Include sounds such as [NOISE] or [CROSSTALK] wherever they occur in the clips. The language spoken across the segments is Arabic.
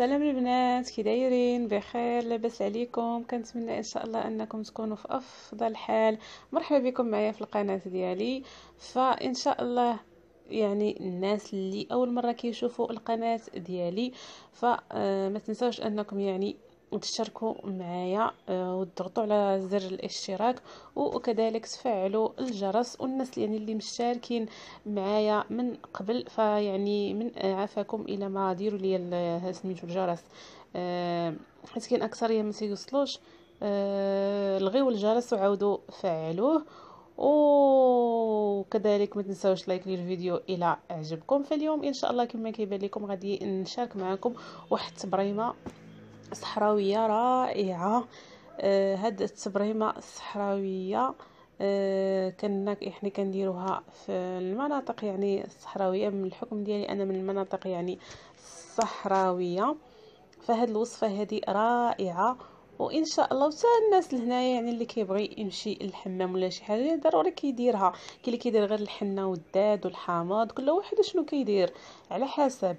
سلام البنات كي دايرين بخير لاباس عليكم كنتمنى ان شاء الله انكم تكونوا في افضل حال مرحبا بكم معايا في القناه ديالي فان شاء الله يعني الناس اللي اول مره كيشوفوا القناه ديالي فما آه، تنساوش انكم يعني تشتركوا معايا آه، وتضغطوا على زر الاشتراك وكذلك تفعلوا الجرس والناس يعني اللي مشاركين معايا من قبل فيعني من عافاكم الى ما ديروا لي سميتو الجرس آه، حيت كاين اكثريه ما تيوصلوش آه، لغيو الجرس وعاودوا فعلوه وكذلك ما تنساوش لايك للفيديو الى عجبكم فاليوم ان شاء الله كما كيبان لكم غادي نشارك معكم واحد التبريمه صحراويه رائعه آه، هاد التبريمه الصحراويه آه، كنا احنا كنديروها في المناطق يعني الصحراويه من الحكم ديالي انا من المناطق يعني الصحراويه فهاد الوصفه هذه رائعه وان شاء الله وتا الناس لهنايا يعني اللي كيبغي يمشي للحمام ولا شي حاجه ضروري كيديرها كاين اللي كيدير غير الحنه والداد والحامض كل واحد شنو كيدير على حسب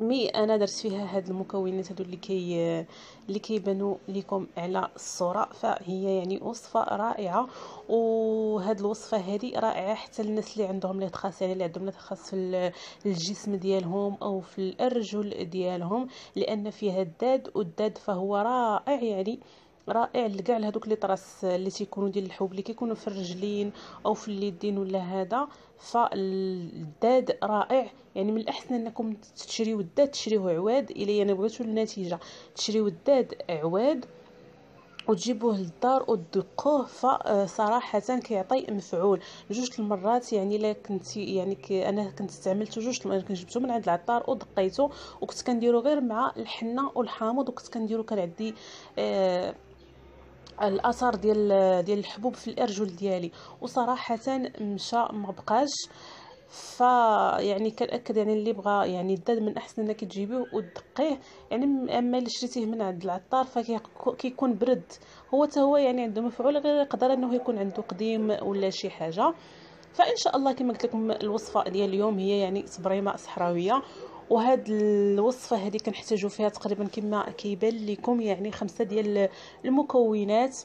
مي انا درت فيها هاد المكونات هادو اللي كي اللي كيبانوا لكم على الصوره فهي يعني وصفه رائعه وهاد الوصفه هذه رائعه حتى للناس اللي عندهم لي تخاس يعني اللي عندهم لي تخاس في الجسم ديالهم او في الارجل ديالهم لان فيها الداد والداد فهو رائع يعني رائع لكاع هذوك لي طراس اللي تيكونوا ديال الحب اللي كيكونوا في الرجلين او في اليدين ولا هذا فالداد رائع يعني من الاحسن انكم تشريو الداد تشريوه عواد الا يعني بغيتو النتيجه تشريو الداد عواد وتجيبوه للدار وتدقوه فصراحه كيعطي مفعول جوج المرات يعني الا كنتي يعني كي انا كنت استعملته جوج المرات كنت جبته من عند العطار ودقيته وكنت كنديرو غير مع الحنه والحامض وكنت كنديرو كان عندي آه الاثر ديال ديال الحبوب في الارجل ديالي وصراحه مشى ما بقاش يعني كنأكد يعني اللي بغى يعني الداد من احسن انك تجيبيه ودقيه يعني اما اللي شريتيه من عند العطار فكيكون برد هو حتى هو يعني عنده مفعول غير يقدر انه يكون عنده قديم ولا شي حاجه فان شاء الله كما قلت لكم الوصفه ديال اليوم هي يعني صبريمه صحراويه وهاد الوصفه هذه كنحتاجو فيها تقريبا كما كيبان لكم يعني خمسه ديال المكونات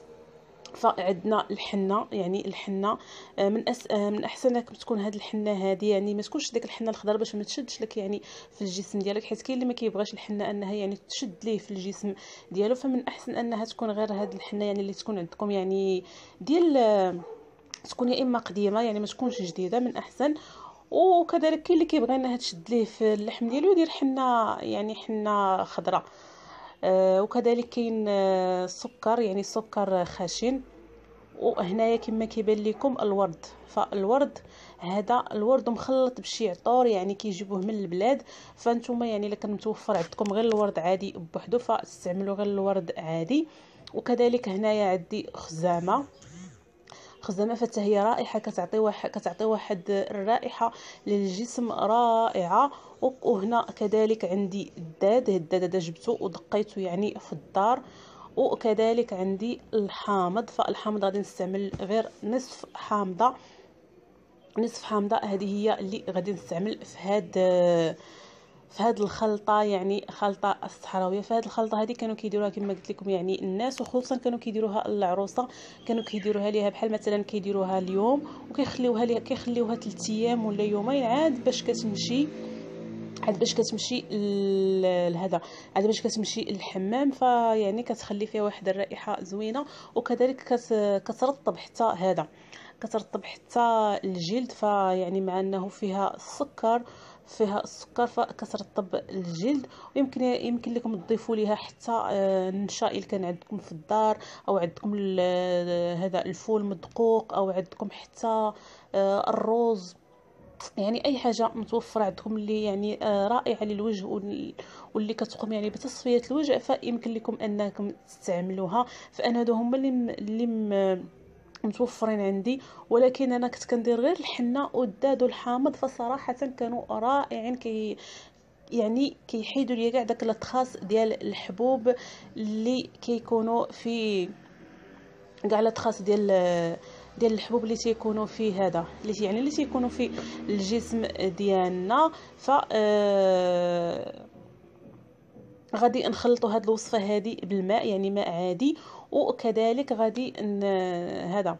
فعندنا الحنه يعني الحنه آه، من أس... آه، من احسنك تكون هاد الحنه هادي يعني ما تكونش ديك الحنه الخضراء باش ما تشدش لك يعني في الجسم ديالك حيت كاين اللي ما كيبغاش الحنه انها يعني تشد ليه في الجسم ديالو فمن احسن انها تكون غير هاد الحنه يعني اللي تكون عندكم يعني ديال آه، تكون يا اما قديمه يعني ما تكونش جديده من احسن وكذلك كاين اللي كيبغي انها تشد ليه في اللحم ديالو يدير حنه يعني حنه خضراء آه وكذلك كاين السكر آه، يعني السكر خشن وهنايا كما كيبان لكم الورد فالورد هذا الورد مخلط بشي عطور يعني كيجيبوه من البلاد فانتوما يعني الا كان متوفر عندكم غير الورد عادي بوحدو فاستعملوا غير الورد عادي وكذلك هنايا عندي خزامه خزامة فتا هي رائحه كتعطي واحد كتعطي واحد الرائحه للجسم رائعه وهنا كذلك عندي الداد الداد هذا جبته ودقيته يعني في الدار وكذلك عندي الحامض فالحامض غادي نستعمل غير نصف حامضه نصف حامضه هذه هي اللي غادي نستعمل في هاد في الخلطه يعني خلطه الصحراويه في الخلطه هذه كانوا كيديروها كما قلت لكم يعني الناس وخصوصا كانوا كيديروها العروسه كانوا كيديروها ليها بحال مثلا كيديروها اليوم وكيخليوها ليها كيخليوها 3 ايام ولا يومين عاد باش كتمشي عاد باش كتمشي لهذا عاد باش كتمشي للحمام فيعني كتخلي فيها واحد الرائحه زوينه وكذلك كت... كترطب حتى هذا كترطب حتى الجلد فيعني مع انه فيها السكر فيها السكر فكترطب الجلد ويمكن يمكن لكم تضيفوا ليها حتى آه، النشا اللي كان عندكم في الدار او عندكم آه، هذا الفول مدقوق او عندكم حتى آه، الروز يعني اي حاجه متوفره عندكم اللي يعني رائعه للوجه واللي كتقوم يعني بتصفيه الوجه فيمكن لكم انكم تستعملوها فانا هادو هما اللي اللي متوفرين عندي ولكن انا كنت كندير غير الحنه والداد والحامض فصراحه كانوا رائعين كي يعني كيحيدوا ليا كاع داك التخاص ديال الحبوب اللي كيكونوا في كاع التخاص ديال ديال الحبوب اللي تيكونوا في هذا اللي يعني اللي تيكونوا في الجسم ديالنا ف آه، غادي نخلطوا هاد الوصفه هادي بالماء يعني ماء عادي وكذلك غادي هذا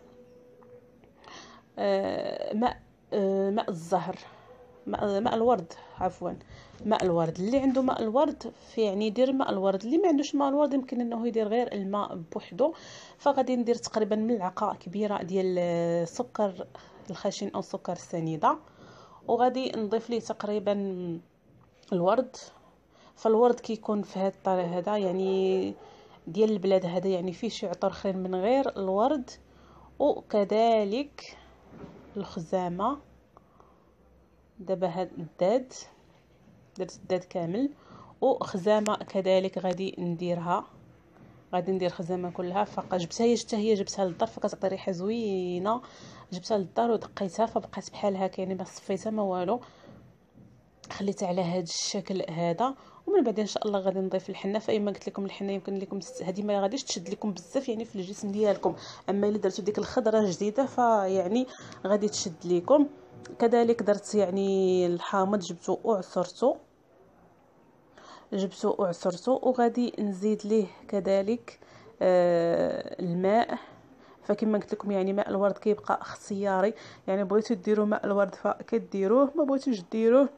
آه، ماء آه، ماء الزهر ماء, ماء الورد عفوا ماء الورد اللي عنده ماء الورد في يعني يدير ماء الورد اللي ما عندوش ماء الورد يمكن انه يدير غير الماء بوحدو فغادي ندير تقريبا ملعقه كبيره ديال السكر الخشن او السكر السنيده وغادي نضيف ليه تقريبا الورد فالورد كيكون في هذا الطريقه هذا يعني ديال البلاد هذا يعني فيه شي عطر خير من غير الورد وكذلك الخزامه دابا هاد الداد درت الداد كامل وخزامه كذلك غادي نديرها غادي ندير خزامه كلها فقط جبتها هي حتى هي جبتها للدار فكتعطي ريحه زوينه جبتها للدار ودقيتها فبقات بحال هكا يعني ما صفيتها ما والو خليتها على هاد الشكل هذا ومن بعد ان شاء الله غادي نضيف الحنه فايما قلت لكم الحنه يمكن لكم هذه ما غاديش تشد لكم بزاف يعني في الجسم ديالكم اما الا درتو ديك الخضره جديده فيعني غادي تشد لكم كذلك درت يعني الحامض جبتو وعصرته جبتو وعصرته وغادي نزيد ليه كذلك آه الماء فكما قلت لكم يعني ماء الورد كيبقى اختياري يعني بغيتو ديروا ماء الورد فكديروه ما بغيتوش ديروه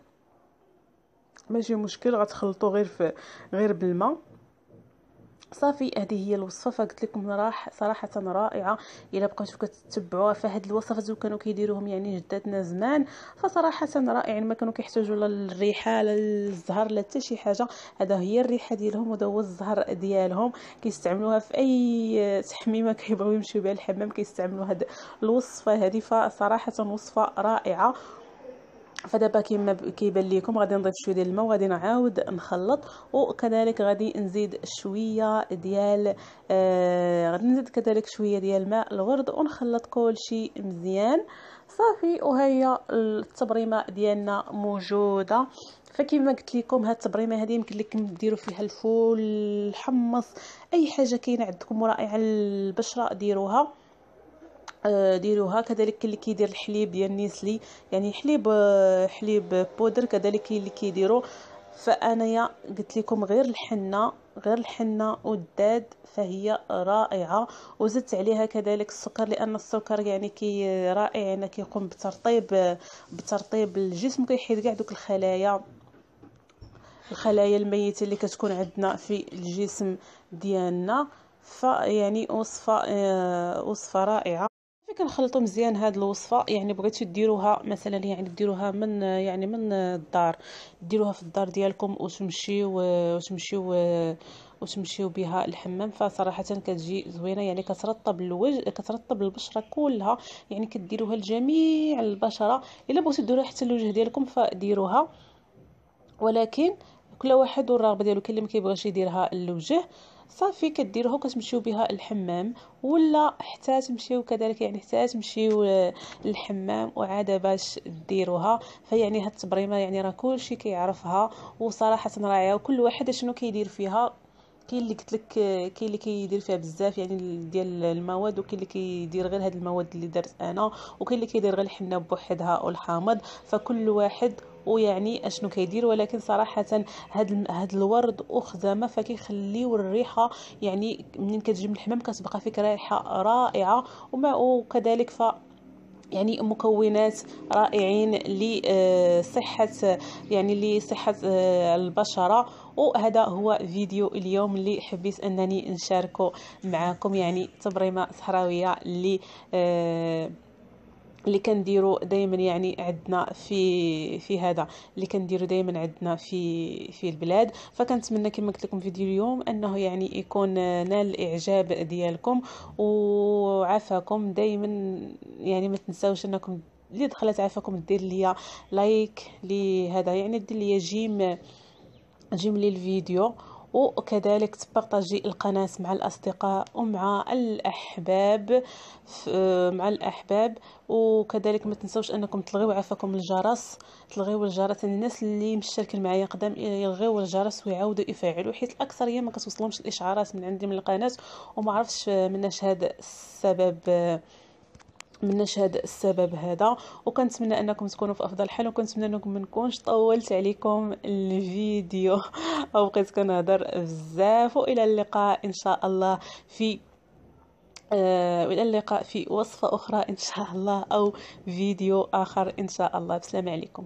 ماشي مشكل غتخلطو غير في غير بالماء صافي هذه هي الوصفه فقلت لكم راح صراحه رائعه الا بقيتو كتتبعوها فهاد الوصفات كانوا كيديروهم يعني جداتنا زمان فصراحه رائع يعني ما كانوا كيحتاجوا لا الريحه لا الزهر لا حتى شي حاجه هذا هي الريحه ديالهم ودا هو الزهر ديالهم كيستعملوها في اي تحميمه كيبغيو يمشيو بها الحمام كيستعملوا هاد الوصفه هذه فصراحه وصفه رائعه فدابا كيما كيبان ليكم غادي نضيف شويه ديال الماء وغادي نعاود نخلط وكذلك غادي نزيد شويه ديال آه غادي نزيد كذلك شويه ديال الماء الورد ونخلط كلشي مزيان صافي وهي التبريمه ديالنا موجوده فكما قلت لكم هاد التبريمه هذه يمكن لكم ديروا فيها الفول الحمص اي حاجه كاينه عندكم رائعه البشره ديروها آه، ديروها كذلك اللي كيدير الحليب ديال نيسلي يعني حليب آه، حليب بودر كذلك اللي كيديروا فانايا قلت لكم غير الحنه غير الحنه والداد فهي رائعه وزدت عليها كذلك السكر لان السكر يعني كي رائع يعني كيقوم بترطيب بترطيب الجسم كيحيد كاع دوك الخلايا الخلايا الميته اللي كتكون عندنا في الجسم ديالنا فيعني وصفه آه، وصفه رائعه كنخلطوا مزيان هاد الوصفه يعني بغيتو ديروها مثلا يعني ديروها من يعني من الدار ديروها في الدار ديالكم وتمشيو وتمشيو وتمشيو بها الحمام فصراحه كتجي زوينه يعني كترطب الوجه كترطب البشره كلها يعني كديروها لجميع البشره الا بغيتو ديروها حتى الوجه ديالكم فديروها ولكن كل واحد والرغبه ديالو كاين اللي ما كيبغيش يديرها للوجه صافي كديروها وكتمشيو بها الحمام ولا حتى تمشيو كذلك يعني حتى تمشيو للحمام وعاد باش ديروها فيعني هاد التبريمه يعني راه كلشي كيعرفها وصراحه رائعه وكل واحد شنو كيدير فيها كاين اللي قلت لك كاين اللي كيدير فيها بزاف يعني ديال المواد وكاين اللي كيدير غير هاد المواد اللي درت انا وكاين اللي كيدير غير الحنه بوحدها والحامض فكل واحد ويعني اشنو كيدير ولكن صراحه هاد هاد الورد اخزمه فكيخليو الريحه يعني منين كتجي من الحمام كتبقى فيك رائحه رائعه وما وكذلك ف يعني مكونات رائعين لصحة يعني لصحة البشرة وهذا هو فيديو اليوم اللي حبيت انني نشاركه معكم يعني تبريمه صحراويه اللي اللي كنديرو دائما يعني عندنا في في هذا اللي كنديرو دائما عندنا في في البلاد فكنتمنى كما قلت لكم فيديو اليوم انه يعني يكون نال الاعجاب ديالكم وعافاكم دائما يعني ما تنساوش انكم اللي دخلت عافاكم دير ليا لايك لهذا يعني دير ليا جيم جيم للفيديو وكذلك تبارطاجي القناة مع الأصدقاء ومع الأحباب مع الأحباب وكذلك ما تنسوش أنكم تلغيو عفاكم الجرس تلغيو الجرس الناس اللي مشتركين معايا قدام يلغيو الجرس ويعاودوا يفعلوا حيت الأكثرية ما كتوصلهمش الإشعارات من عندي من القناة وما عرفش مناش هذا السبب من هذا السبب هذا وكنتمنى انكم تكونوا في افضل حال وكنتمنى انكم ما نكونش طولت عليكم الفيديو [LAUGHS] او بقيت كنهضر بزاف والى اللقاء ان شاء الله في آه والى اللقاء في وصفه اخرى ان شاء الله او فيديو اخر ان شاء الله بسلام عليكم